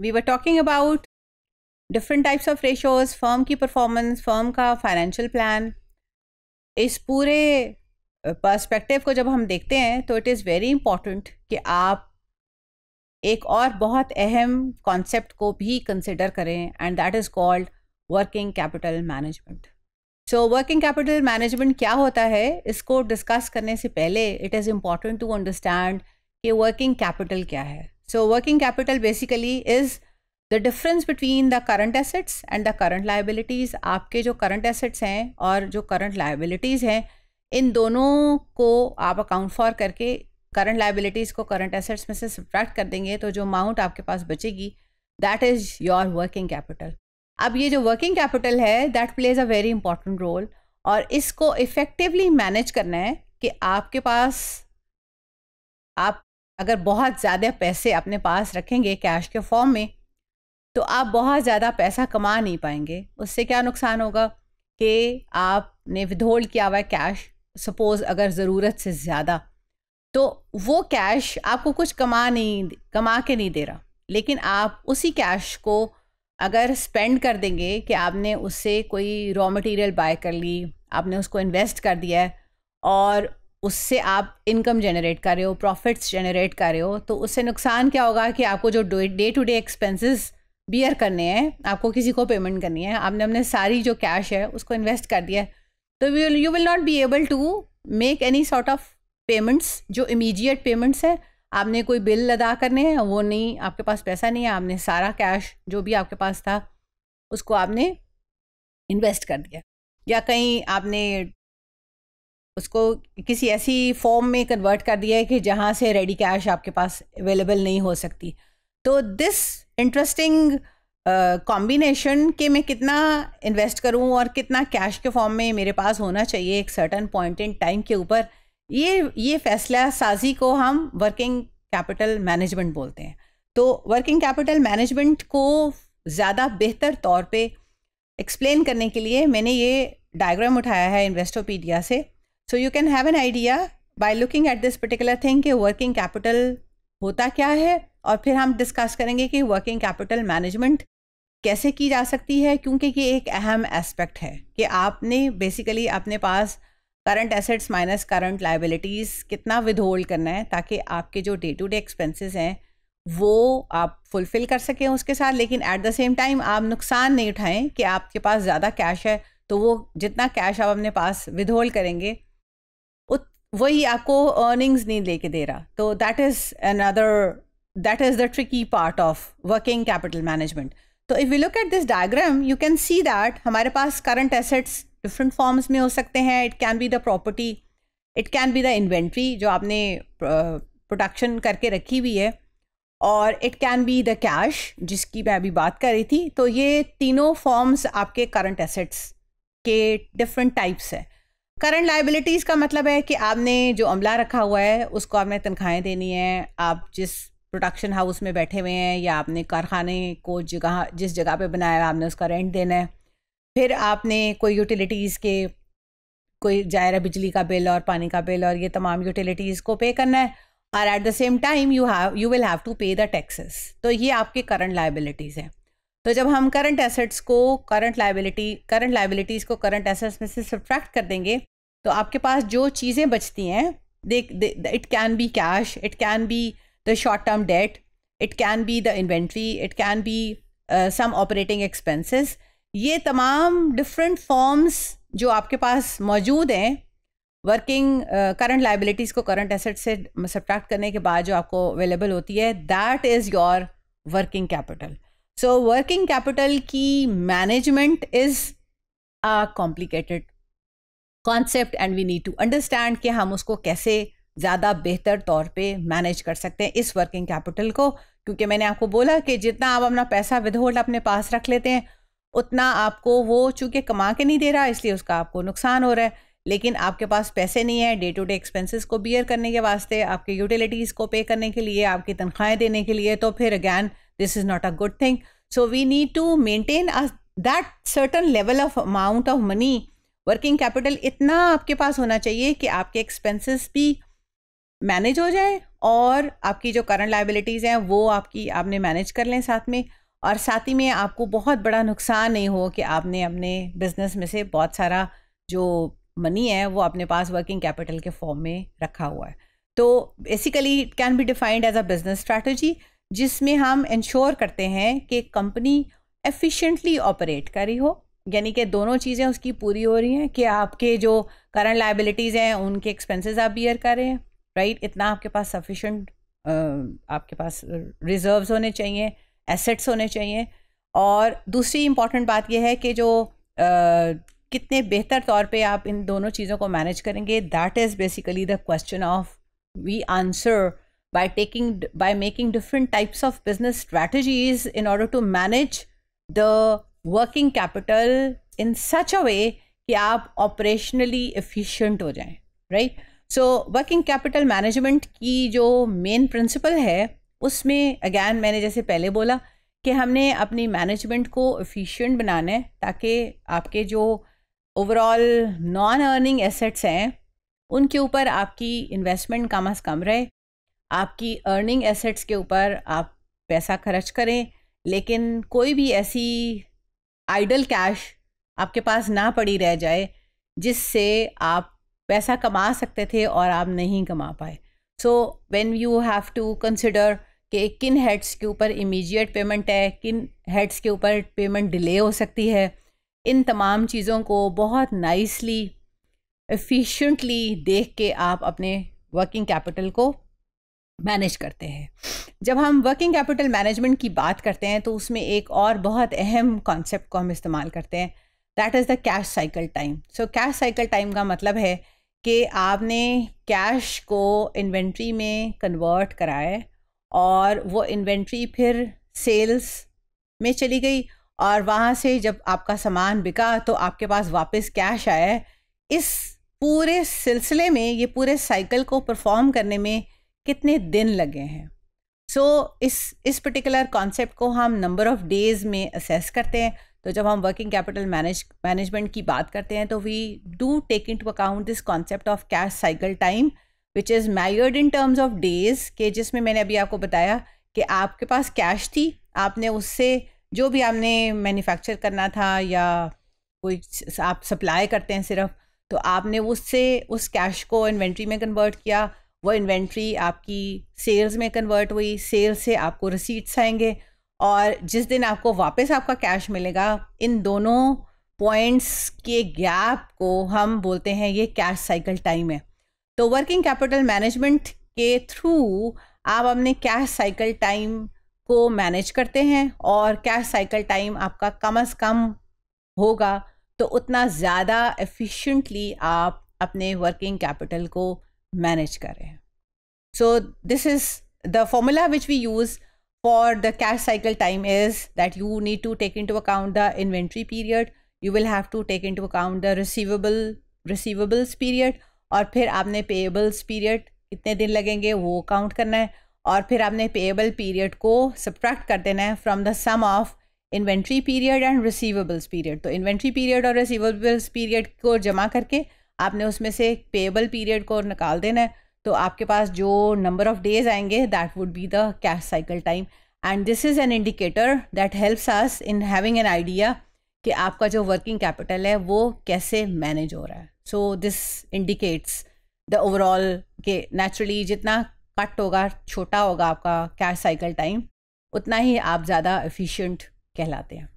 we were talking about different types of ratios firm की performance firm का financial plan इस पूरे perspective को जब हम देखते हैं तो इट इज़ वेरी इम्पॉर्टेंट कि आप एक और बहुत अहम कॉन्सेप्ट को भी कंसिडर करें and that is called working capital management so working capital management क्या होता है इसको डिस्कस करने से पहले it is important to understand कि वर्किंग कैपिटल क्या है so working capital basically is the difference between the current assets and the current liabilities आपके जो करंट एसेट्स हैं और जो करंट लाइबिलिटीज़ हैं इन दोनों को आप अकाउंट फॉर करके करंट लाइबिलिटीज़ को करंट एसेट्स में से सब्ट्रैक्ट कर देंगे तो जो अमाउंट आपके पास बचेगी that is your working capital अब ये जो वर्किंग कैपिटल है that plays a very important role और इसको इफ़ेक्टिवली मैनेज करना है कि आपके पास आप अगर बहुत ज़्यादा पैसे अपने पास रखेंगे कैश के फॉर्म में तो आप बहुत ज़्यादा पैसा कमा नहीं पाएंगे उससे क्या नुकसान होगा कि आपने विधोल्ड किया हुआ है कैश सपोज़ अगर ज़रूरत से ज़्यादा तो वो कैश आपको कुछ कमा नहीं कमा के नहीं दे रहा लेकिन आप उसी कैश को अगर स्पेंड कर देंगे कि आपने उससे कोई रॉ मटेरियल बाय कर ली आपने उसको इन्वेस्ट कर दिया है और उससे आप इनकम जनरेट कर रहे हो प्रॉफिट्स जनरेट कर रहे हो तो उससे नुकसान क्या होगा कि आपको जो day to day expenses bear करने हैं आपको किसी को पेमेंट करनी है आपने अपने सारी जो कैश है उसको इन्वेस्ट कर दिया है तो you will not be able to make any sort of payments जो इमीजिएट पेमेंट्स है आपने कोई बिल अदा करने हैं वो नहीं आपके पास पैसा नहीं है आपने सारा कैश जो भी आपके पास था उसको आपने इन्वेस्ट कर दिया या कहीं आपने उसको किसी ऐसी फॉर्म में कन्वर्ट कर दिया है कि जहाँ से रेडी कैश आपके पास अवेलेबल नहीं हो सकती तो दिस इंटरेस्टिंग कॉम्बिनेशन के मैं कितना इन्वेस्ट करूँ और कितना कैश के फॉर्म में मेरे पास होना चाहिए एक सर्टन पॉइंट इन टाइम के ऊपर ये ये फैसला साजी को हम वर्किंग कैपिटल मैनेजमेंट बोलते हैं तो वर्किंग कैपिटल मैनेजमेंट को ज़्यादा बेहतर तौर पे एक्सप्लेन करने के लिए मैंने ये डायग्राम उठाया है इन्वेस्टोपीडिया से so you can have an idea by looking at this particular thing के वर्किंग कैपिटल होता क्या है और फिर हम डिस्कस करेंगे कि वर्किंग कैपिटल मैनेजमेंट कैसे की जा सकती है क्योंकि ये एक अहम एस्पेक्ट है कि आपने बेसिकली अपने पास current assets minus current liabilities कितना विद करना है ताकि आपके जो डे टू डे एक्सपेंसेस हैं वो आप फुलफ़िल कर सकें उसके साथ लेकिन एट द सेम टाइम आप नुकसान नहीं उठाएं कि आपके पास ज़्यादा कैश है तो वो जितना कैश आप अपने पास विद करेंगे वही आपको अर्निंग्स नहीं लेके दे रहा तो that is another that is the tricky part of working capital management तो if you look at this diagram you can see that हमारे पास करंट एसेट्स डिफरेंट फॉर्म्स में हो सकते हैं it can be the property it can be the inventory जो आपने production करके रखी हुई है और it can be the cash जिसकी मैं अभी बात कर रही थी तो ये तीनों फॉर्म्स आपके करंट एसेट्स के डिफरेंट टाइप्स हैं करंट लाइबिलिटीज़ का मतलब है कि आपने जो अमला रखा हुआ है उसको आपने तनख्वाहें देनी है आप जिस प्रोडक्शन हाउस में बैठे हुए हैं या आपने कारखाने को जगह जिस जगह पे बनाया है आपने उसका रेंट देना है फिर आपने कोई यूटिलिटीज़ के कोई जायरा बिजली का बिल और पानी का बिल और ये तमाम यूटिलिटीज़ को पे करना है और at the same time you have you will have to pay the taxes तो ये आपके करंट लाइबिलिटीज़ हैं तो जब हम करंट एसेट्स को करंट लाइबिलिटी करंट लाइबिलिटीज़ को करंट एसेट्स में से सब्ट्रैक्ट कर देंगे तो आपके पास जो चीज़ें बचती हैं they it can be cash it can be the short term debt it can be the inventory it can be some operating expenses ये तमाम डिफरेंट फॉर्म्स जो आपके पास मौजूद हैं वर्किंग करंट लाइबिलिटीज़ को करंट एसेट से सब्ट्रैक्ट करने के बाद जो आपको अवेलेबल होती है that is your working capital so working capital की management is a complicated concept and we need to understand कि हम उसको कैसे ज़्यादा बेहतर तौर पे मैनेज कर सकते हैं इस वर्किंग कैपिटल को क्योंकि मैंने आपको बोला कि जितना आप अपना पैसा विदहोल्ड अपने पास रख लेते हैं उतना आपको वो चूँकि कमा के नहीं दे रहा इसलिए उसका आपको नुकसान हो रहा है लेकिन आपके पास पैसे नहीं है डे टू डे एक्सपेंसेस को बियर करने के वास्ते आपके यूटिलिटीज़ को पे करने के लिए आपकी तनख्वाहें देने के लिए तो फिर again this is not a good thing so we need to maintain a that certain level of amount of money working capital इतना आपके पास होना चाहिए कि आपके एक्सपेंसेस भी मैनेज हो जाए और आपकी जो करंट लाइबिलिटीज़ हैं वो आपकी आपने मैनेज कर लें साथ में और साथ ही में आपको बहुत बड़ा नुकसान नहीं हो कि आपने अपने बिजनेस में से बहुत सारा जो मनी है वो अपने पास वर्किंग कैपिटल के फॉर्म में रखा हुआ है तो basically it can be defined as a business strategy जिसमें हम इंश्योर करते हैं कि कंपनी एफिशिएंटली ऑपरेट कर रही हो यानी कि दोनों चीज़ें उसकी पूरी हो रही हैं कि आपके जो करंट लाइबिलिटीज़ हैं उनके एक्सपेंसेस आप बियर कर रहे हैं राइट इतना आपके पास सफिशेंट आपके पास रिजर्व्स होने चाहिए एसेट्स होने चाहिए और दूसरी इम्पॉर्टेंट बात यह है कि जो आ, कितने बेहतर तौर पे आप इन दोनों चीज़ों को मैनेज करेंगे that is basically the question of we answer by taking by making different types of business strategies in order to manage the working capital in such a way कि आप ऑपरेशनली एफिशिएंट हो जाएं right so working capital management की जो main principal है उसमें again मैंने जैसे पहले बोला कि हमने अपनी मैनेजमेंट को इफ़िशेंट बनाना है ताकि आपके जो ओवरऑल नॉन अर्निंग एसेट्स हैं उनके ऊपर आपकी इन्वेस्टमेंट कम अज़ कम रहे आपकी अर्निंग एसेट्स के ऊपर आप पैसा खर्च करें लेकिन कोई भी ऐसी आइडल कैश आपके पास ना पड़ी रह जाए जिससे आप पैसा कमा सकते थे और आप नहीं कमा पाए so when you have to consider कि किन हेड्स के ऊपर इमीडिएट पेमेंट है किन हेड्स के ऊपर पेमेंट डिले हो सकती है इन तमाम चीज़ों को बहुत नाइसली एफिशिएंटली देख के आप अपने वर्किंग कैपिटल को मैनेज करते हैं जब हम वर्किंग कैपिटल मैनेजमेंट की बात करते हैं तो उसमें एक और बहुत अहम कॉन्सेप्ट को हम इस्तेमाल करते हैं that is the cash cycle time so cash cycle time का मतलब है कि आपने कैश को इन्वेंट्री में कन्वर्ट कराए और वो इन्वेंट्री फिर सेल्स में चली गई और वहाँ से जब आपका सामान बिका तो आपके पास वापस कैश आया इस पूरे सिलसिले में ये पूरे साइकिल को परफॉर्म करने में कितने दिन लगे हैं सो so, इस इस पर्टिकुलर कॉन्सेप्ट को हम नंबर ऑफ़ डेज़ में असेस करते हैं तो जब हम वर्किंग कैपिटल मैनेज मैनेजमेंट की बात करते हैं तो we do take into account this concept of cash cycle time which is measured in terms of days के जिसमें मैंने अभी आपको बताया कि आपके पास कैश थी आपने उससे जो भी आपने मैन्युफैक्चर करना था या कोई आप सप्लाई करते हैं सिर्फ तो आपने उससे उस कैश को इन्वेंट्री में कन्वर्ट किया वो इन्वेंट्री आपकी सेल्स में कन्वर्ट हुई सेल्स से आपको रिसीट्स आएंगे और जिस दिन आपको वापस आपका कैश मिलेगा इन दोनों पॉइंट्स के गैप को हम बोलते हैं ये कैश साइकिल टाइम है तो वर्किंग कैपिटल मैनेजमेंट के थ्रू आप अपने कैश साइकिल टाइम को मैनेज करते हैं और कैश साइकिल टाइम आपका कम अज़ कम होगा तो उतना ज़्यादा एफिशिएंटली आप अपने वर्किंग कैपिटल को मैनेज करें so this is the formula which we use for the cash cycle time is that you need to take into account the inventory period you will have to take into account the receivable receivables period और फिर आपने payables period कितने दिन लगेंगे वो account करना है और फिर आपने पेएबल पीरियड को सब्ट्रैक्ट कर देना है from the sum of inventory period and receivables period तो इन्वेंट्री पीरियड और रिसीवेबल्स पीरियड को जमा करके आपने उसमें से पेएबल पीरियड को निकाल देना है तो आपके पास जो नंबर ऑफ डेज आएंगे that would be the cash cycle time and this is an indicator that helps us in having an idea कि आपका जो वर्किंग कैपिटल है वो कैसे मैनेज हो रहा है so this indicates the overall के नेचुरली जितना कट होगा छोटा होगा आपका कैश साइकिल टाइम उतना ही आप ज़्यादा एफिशिएंट कहलाते हैं